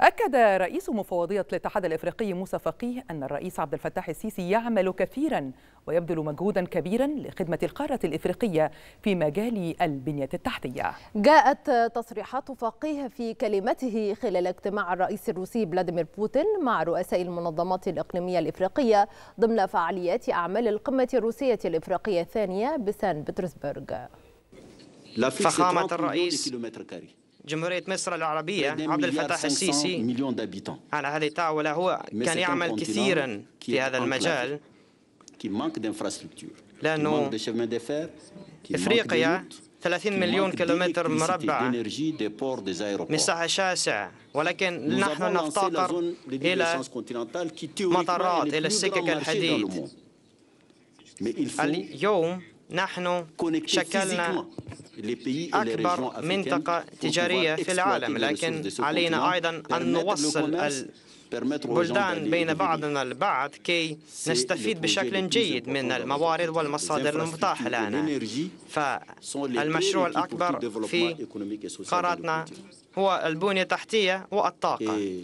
أكد رئيس مفوضية الاتحاد الإفريقي موسى فقيه أن الرئيس عبد الفتاح السيسي يعمل كثيرا ويبذل مجهودا كبيرا لخدمة القارة الإفريقية في مجال البنية التحتية جاءت تصريحات فقيه في كلمته خلال اجتماع الرئيس الروسي فلاديمير بوتين مع رؤساء المنظمات الإقليمية الإفريقية ضمن فعاليات أعمال القمة الروسية الإفريقية الثانية بسان بطرسبرغ فخامة الرئيس جمهورية مصر العربية عبد الفتاح السيسي على هذه الطاولة هو كان يعمل كثيرا في هذا المجال لأنه إفريقيا 30 مليون كيلومتر مربع مساحة شاسعة ولكن نحن نفتقر إلى مطارات إلى السكك الحديد اليوم نحن شكلنا أكبر منطقة تجارية في العالم لكن علينا أيضا أن نوصل البلدان بين بعضنا البعض كي نستفيد بشكل جيد من الموارد والمصادر المتاحة لنا فالمشروع الأكبر في قاراتنا هو البنية التحتية والطاقة